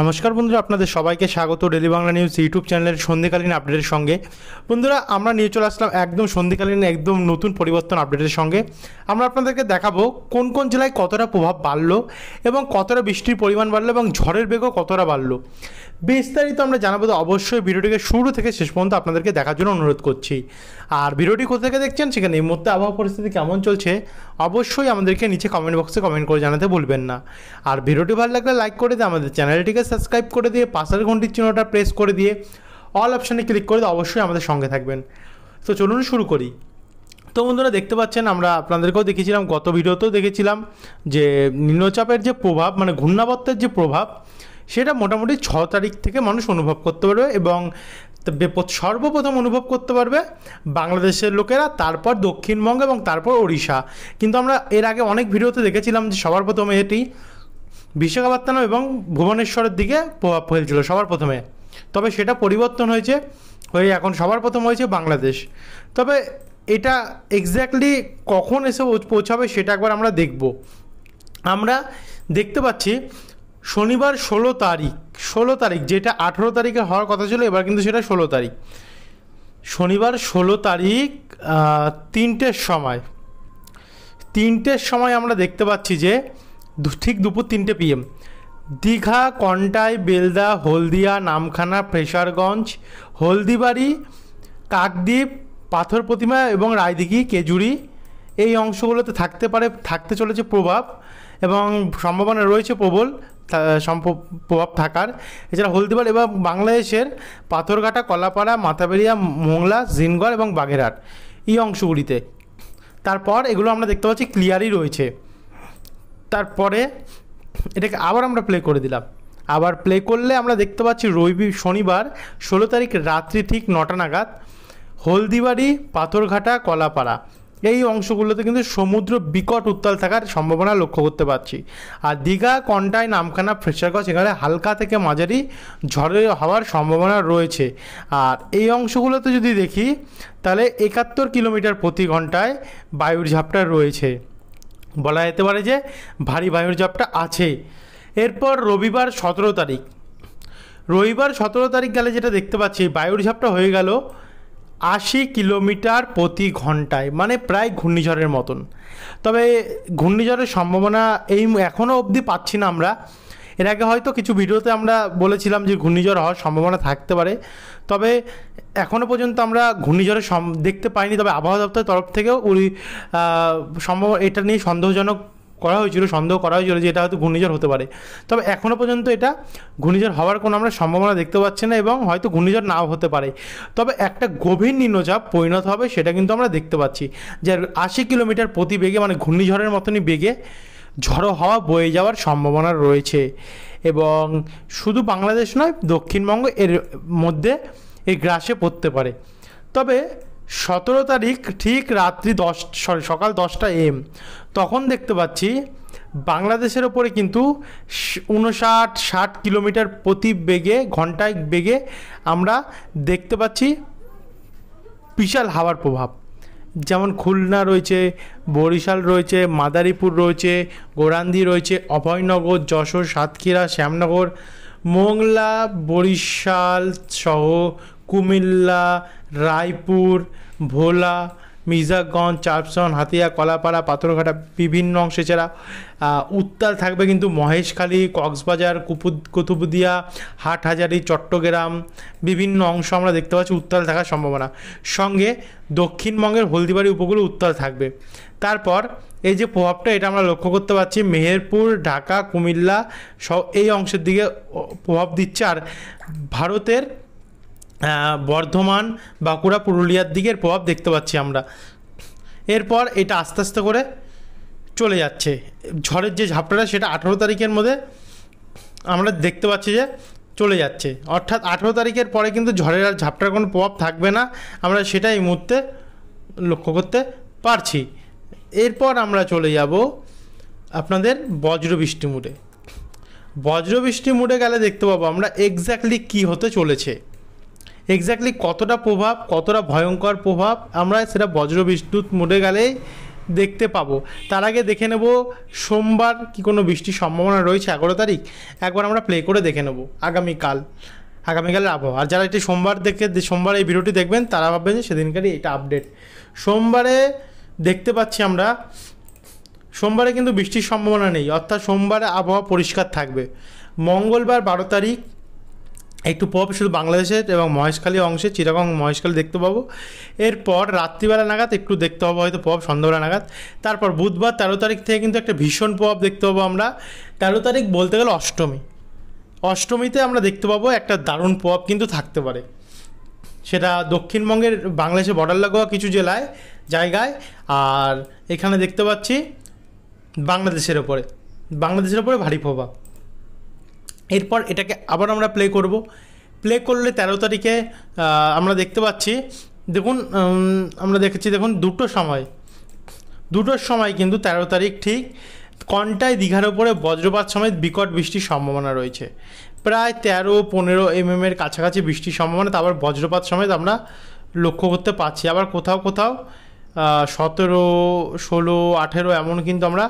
নমস্কার বন্ধুরা আপনাদের সবাইকে স্বাগত ডেলি বাংলা নিউজ ইউটিউব চ্যানেলের সন্ধ্যেকালীন আপডেটের সঙ্গে বন্ধুরা আমরা নিয়ে চলে আসলাম একদম সন্ধ্যেকালীন একদম নতুন পরিবর্তন আপডেটের সঙ্গে আমরা আপনাদেরকে দেখাবো কোন কোন জেলায় কতটা প্রভাব বাড়লো এবং কতটা বৃষ্টির পরিমাণ বাড়লো এবং ঝড়ের বেগও কতটা বাড়লো বিস্তারিত আমরা জানাবো তো অবশ্যই ভিডিওটিকে শুরু থেকে শেষ পর্যন্ত আপনাদেরকে দেখার জন্য অনুরোধ করছি আর ভিডিওটি থেকে দেখছেন সেখানে এই মুহূর্তে আবহাওয়া পরিস্থিতি কেমন চলছে অবশ্যই আমাদেরকে নিচে কমেন্ট বক্সে কমেন্ট করে জানাতে ভুলবেন না আর ভিডিওটি ভালো লাগলে লাইক করে দিয়ে আমাদের চ্যানেলটিকে সাবস্ক্রাইব করে দিয়ে পাশের ঘন্টির চিহ্নটা প্রেস করে দিয়ে অল অপশানে ক্লিক করে দিয়ে অবশ্যই আমাদের সঙ্গে থাকবেন তো চলুন শুরু করি তো বন্ধুরা দেখতে পাচ্ছেন আমরা আপনাদেরকেও দেখেছিলাম গত ভিডিওতেও দেখেছিলাম যে নিম্নচাপের যে প্রভাব মানে ঘূর্ণাবর্তের যে প্রভাব সেটা মোটামুটি ছ তারিখ থেকে মানুষ অনুভব করতে পারবে এবং সর্বপ্রথম অনুভব করতে পারবে বাংলাদেশের লোকেরা তারপর দক্ষিণবঙ্গ এবং তারপর ওড়িশা কিন্তু আমরা এর আগে অনেক ভিডিওতে দেখেছিলাম যে সবার প্রথমে এটি বিশাখাপত্তনম এবং ভুবনেশ্বরের দিকে প্রভাব ফেলছিল সবার প্রথমে তবে সেটা পরিবর্তন হয়েছে হয়ে এখন সবার প্রথম হয়েছে বাংলাদেশ তবে এটা এক্স্যাক্টলি কখন এসে পৌঁছাবে সেটা একবার আমরা দেখব আমরা দেখতে পাচ্ছি শনিবার ষোলো তারিখ ষোলো তারিখ যেটা আঠেরো তারিখে হওয়ার কথা ছিল এবার কিন্তু সেটা ষোলো তারিখ শনিবার ষোলো তারিখ তিনটের সময় তিনটের সময় আমরা দেখতে পাচ্ছি যে ঠিক দুপুর তিনটে পিএম দীঘা কন্টাই বেলদা হলদিয়া নামখানা প্রেশারগঞ্জ হলদিবাড়ি কাকদ্বীপ পাথর প্রতিমা এবং রায়দিঘি কেজুরি এই অংশগুলোতে থাকতে পারে থাকতে চলেছে প্রভাব এবং সম্ভাবনা রয়েছে প্রবল প্রভাব থাকার এছাড়া হলদিবার এবং বাংলাদেশের পাথরঘাটা কলাপাড়া মাথাবেরিয়া মোংলা জিনগড় এবং বাগেরহাট এই অংশগুলিতে তারপর এগুলো আমরা দেখতে পাচ্ছি ক্লিয়ারই রয়েছে তারপরে এটাকে আবার আমরা প্লে করে দিলাম আবার প্লে করলে আমরা দেখতে পাচ্ছি রবি শনিবার ষোলো তারিখ রাত্রি ঠিক নটা নাগাদ হলদিবাড়ি পাথরঘাটা কলাপাড়া এই অংশগুলোতে কিন্তু সমুদ্র বিকট উত্তাল থাকার সম্ভাবনা লক্ষ্য করতে পারছি আর দীঘা কন্টায় নামখানা ফ্রেশারগঞ্জ এখানে হালকা থেকে মাঝারি ঝড়ে হওয়ার সম্ভাবনা রয়েছে আর এই অংশগুলোতে যদি দেখি তাহলে একাত্তর কিলোমিটার প্রতি ঘন্টায় বায়ুর ঝাপটা রয়েছে বলা যেতে পারে যে ভারী বায়ুর চাপটা আছে এরপর রবিবার সতেরো তারিখ রবিবার সতেরো তারিখ গেলে যেটা দেখতে পাচ্ছি বায়ুর ঝাপটা হয়ে গেল আশি কিলোমিটার প্রতি ঘন্টায় মানে প্রায় ঘূর্ণিঝড়ের মতন তবে ঘূর্ণিঝড়ের সম্ভাবনা এই এখনও অবধি পাচ্ছি না আমরা এর আগে হয়তো কিছু ভিডিওতে আমরা বলেছিলাম যে ঘূর্ণিঝড় হওয়ার সম্ভাবনা থাকতে পারে তবে এখনও পর্যন্ত আমরা ঘূর্ণিঝড়ের দেখতে পাইনি তবে আবহাওয়া দপ্তরের তরফ থেকেও সম্ভব এটা নিয়ে সন্দেহজনক করা হয়েছিল সন্দেহ করা হয়েছিল যে এটা হয়তো ঘূর্ণিঝড় হতে পারে তবে এখনও পর্যন্ত এটা ঘূর্ণিঝড় হওয়ার কোনো আমরা সম্ভাবনা দেখতে পাচ্ছি না এবং হয়তো ঘূর্ণিঝড় নাও হতে পারে তবে একটা গভীর নিম্নচাপ পরিণত হবে সেটা কিন্তু আমরা দেখতে পাচ্ছি যে আশি কিলোমিটার প্রতি বেগে মানে ঘূর্ণিঝড়ের মতনই বেগে ঝড়ো হাওয়া বয়ে যাওয়ার সম্ভাবনা রয়েছে এবং শুধু বাংলাদেশ নয় দক্ষিণবঙ্গ এর মধ্যে এই গ্রাসে পড়তে পারে তবে সতেরো তারিখ ঠিক রাত্রি দশ সরি সকাল দশটা এম তখন দেখতে পাচ্ছি বাংলাদেশের ওপরে কিন্তু উনষাট ষাট কিলোমিটার প্রতি বেগে ঘন্টায় বেগে আমরা দেখতে পাচ্ছি বিশাল হাওয়ার প্রভাব যেমন খুলনা রয়েছে বরিশাল রয়েছে মাদারীপুর রয়েছে গোরান্দি রয়েছে অভয়নগর যশোর সাতক্ষীরা শ্যামনগর মোংলা বরিশাল সহ কুমিল্লা রায়পুর ভোলা মির্জাগঞ্জ চার্পসন হাতিয়া কলাপাড়া পাথরঘাটা বিভিন্ন অংশে ছাড়া উত্তাল থাকবে কিন্তু মহেশখালী কক্সবাজার কুপুদ কুতুবুদিয়া হাটহাজারি চট্টগ্রাম বিভিন্ন অংশ আমরা দেখতে পাচ্ছি উত্তাল থাকার সম্ভাবনা সঙ্গে দক্ষিণবঙ্গের হলদিবাড়ি উপকূলে উত্তাল থাকবে তারপর এই যে প্রভাবটা এটা আমরা লক্ষ্য করতে পারছি মেহেরপুর ঢাকা কুমিল্লা সব এই অংশের দিকে প্রভাব দিচ্ছে আর ভারতের বর্ধমান বাঁকুড়া পুরুলিয়ার দিকের প্রভাব দেখতে পাচ্ছি আমরা এরপর এটা আস্তে আস্তে করে চলে যাচ্ছে ঝড়ের যে ঝাপটাটা সেটা আঠেরো তারিখের মধ্যে আমরা দেখতে পাচ্ছি যে চলে যাচ্ছে অর্থাৎ আঠেরো তারিখের পরে কিন্তু ঝড়ের আর ঝাপটার কোনো প্রভাব থাকবে না আমরা সেটা এই মুহূর্তে লক্ষ্য করতে পারছি এরপর আমরা চলে যাব আপনাদের বজ্রবৃষ্টি মুডে বজ্রবৃষ্টি মুডে গেলে দেখতে পাবো আমরা এক্স্যাক্টলি কী হতে চলেছে এক্স্যাক্টলি কতটা প্রভাব কতটা ভয়ঙ্কর প্রভাব আমরা সেটা বজ্র বিদ্যুৎ মোটে গেলেই দেখতে পাবো তার আগে দেখে নেব সোমবার কি কোনো বৃষ্টির সম্ভাবনা রয়েছে এগারো তারিখ একবার আমরা প্লে করে দেখে নেব আগামীকাল আগামীকালের আবহাওয়া আর যারা এটি সোমবার দেখে সোমবার এই ভিডিওটি দেখবেন তারা ভাববেন যে সেদিনকারই এটা আপডেট সোমবারে দেখতে পাচ্ছি আমরা সোমবারে কিন্তু বৃষ্টির সম্ভাবনা নেই অর্থাৎ সোমবারে আবহাওয়া পরিষ্কার থাকবে মঙ্গলবার বারো তারিখ একটু পর শুধু বাংলাদেশের এবং মহেশখালী অংশে চিরাগং মহেশখালী দেখতে পাবো এরপর রাত্রিবেলা নাগাদ একটু দেখতে পাবো হয়তো পপ সন্ধ্যাবেলা নাগাদ তারপর বুধবার তেরো তারিখ থেকে কিন্তু একটা ভীষণ প্রভাব দেখতে পাবো আমরা তেরো তারিখ বলতে গেলে অষ্টমী অষ্টমীতে আমরা দেখতে পাবো একটা দারুণ পব কিন্তু থাকতে পারে সেটা দক্ষিণবঙ্গের বাংলাদেশে বর্ডার লাগোয়া কিছু জেলায় জায়গায় আর এখানে দেখতে পাচ্ছি বাংলাদেশের ওপরে বাংলাদেশের ওপরে ভারী প্রভাব এরপর এটাকে আবার আমরা প্লে করব প্লে করলে তেরো তারিখে আমরা দেখতে পাচ্ছি দেখুন আমরা দেখেছি দেখুন দুটো সময় দুটোর সময় কিন্তু তেরো তারিখ ঠিক কন্টায় দীঘার ওপরে বজ্রপাত সমেত বিকট বৃষ্টির সম্ভাবনা রয়েছে প্রায় তেরো পনেরো এম mm এর কাছাকাছি বৃষ্টির সম্ভাবনা আবার বজ্রপাত সমেত আমরা লক্ষ্য করতে পারছি আবার কোথাও কোথাও সতেরো ষোলো আঠেরো এমন কিন্তু আমরা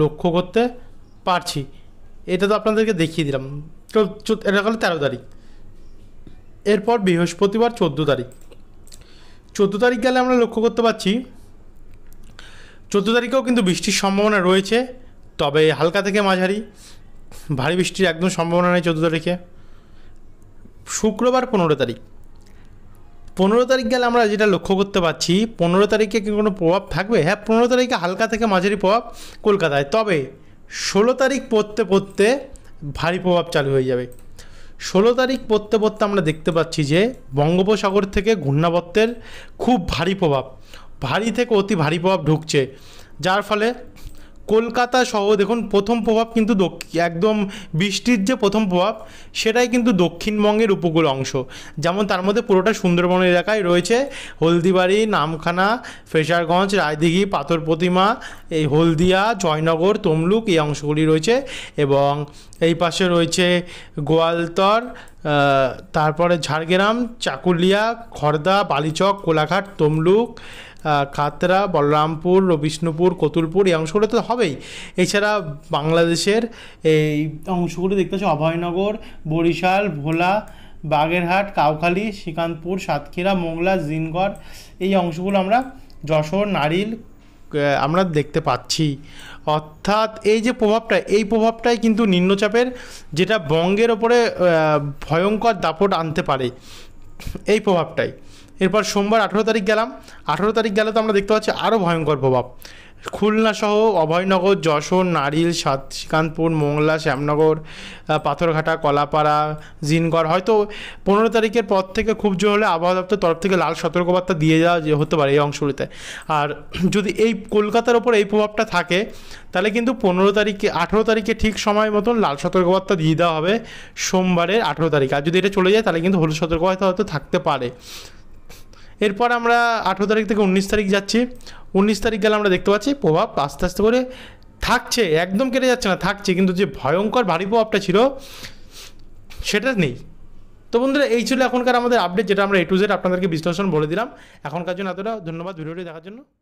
লক্ষ্য করতে পারছি এটা তো আপনাদেরকে দেখিয়ে দিলাম এটা গেল তেরো তারিখ এরপর বৃহস্পতিবার চোদ্দো তারিখ চোদ্দো তারিখ গেলে আমরা লক্ষ্য করতে পারছি চোদ্দো তারিখেও কিন্তু বৃষ্টির সম্ভাবনা রয়েছে তবে হালকা থেকে মাঝারি ভারী বৃষ্টির একদম সম্ভাবনা নেই চোদ্দো তারিখে শুক্রবার পনেরো তারিখ পনেরো তারিখ গেলে আমরা যেটা লক্ষ্য করতে পারছি পনেরো তারিখে কি কোনো প্রভাব থাকবে হ্যাঁ পনেরো তারিখে হালকা থেকে মাঝারি প্রভাব কলকাতায় তবে ষোলো তারিখ পড়তে পড়তে ভারী প্রভাব চালু হয়ে যাবে ষোলো তারিখ পড়তে পড়তে আমরা দেখতে পাচ্ছি যে বঙ্গোপসাগর থেকে ঘূর্ণাবর্তের খুব ভারী প্রভাব ভারী থেকে অতি ভারী প্রভাব ঢুকছে যার ফলে কলকাতা সহ দেখুন প্রথম প্রভাব কিন্তু একদম বৃষ্টির যে প্রথম প্রভাব সেটাই কিন্তু দক্ষিণবঙ্গের উপকূল অংশ যেমন তার মধ্যে পুরোটা সুন্দরবন এলাকায় রয়েছে হলদিবাড়ি নামখানা ফেসারগঞ্জ রায়দিঘি পাথর প্রতিমা এই হলদিয়া জয়নগর তমলুক এই অংশগুলি রয়েছে এবং এই পাশে রয়েছে গোয়ালতর তারপরে ঝাড়গ্রাম চাকুলিয়া খর্দা বালিচক কোলাঘাট তমলুক খাতরা বলরামপুর বিষ্ণুপুর কতুলপুর এই অংশগুলো তো হবেই এছাড়া বাংলাদেশের এই অংশগুলো দেখতে পাচ্ছি অভয়নগর বরিশাল ভোলা বাগেরহাট কাউখালী শ্রীকান্তপুর সাতক্ষীরা মোংলা জিনগড় এই অংশগুলো আমরা যশোর নারিল আমরা দেখতে পাচ্ছি অর্থাৎ এই যে প্রভাবটা এই প্রভাবটাই কিন্তু নিম্নচাপের যেটা বঙ্গের ওপরে ভয়ঙ্কর দাপট আনতে পারে এই প্রভাবটাই এরপর সোমবার আঠেরো তারিখ গেলাম আঠেরো তারিখ গেলে তো আমরা দেখতে পাচ্ছি আরও ভয়ঙ্কর প্রভাব খুলনাসহ অভয়নগর যশোর নারিল শ্রীকান্তপুর মোংলা শ্যামনগর পাথরঘাটা কলাপাড়া জিনগড় হয়তো পনেরো তারিখের পর থেকে খুব জোর হলে আবহাওয়া দপ্তর তরফ থেকে লাল সতর্কবার্তা দিয়ে যাওয়া যে হতে পারে এই অংশগুলিতে আর যদি এই কলকাতার ওপর এই প্রভাবটা থাকে তাহলে কিন্তু পনেরো তারিখে আঠেরো তারিখে ঠিক সময় মতন লাল সতর্কবার্তা দিয়ে দেওয়া হবে সোমবারের আঠেরো তারিখ আর যদি এটা চলে যায় তাহলে কিন্তু হলুদ সতর্কবার্তা হয়তো থাকতে পারে এরপর আমরা আঠেরো তারিখ থেকে উনিশ তারিখ যাচ্ছি উনিশ তারিখ গেলে আমরা দেখতে পাচ্ছি প্রভাব আস্তে আস্তে করে থাকছে একদম কেটে যাচ্ছে না থাকছে কিন্তু যে ভয়ঙ্কর ভারী প্রভাবটা ছিল সেটা নেই তো বন্ধুরা এই ছিল এখনকার আমাদের আপডেট যেটা আমরা এ টু জেড আপনাদেরকে বিশ্লেষণ বলে দিলাম এখনকার জন্য এতটা ধন্যবাদ ভিডিওটি দেখার জন্য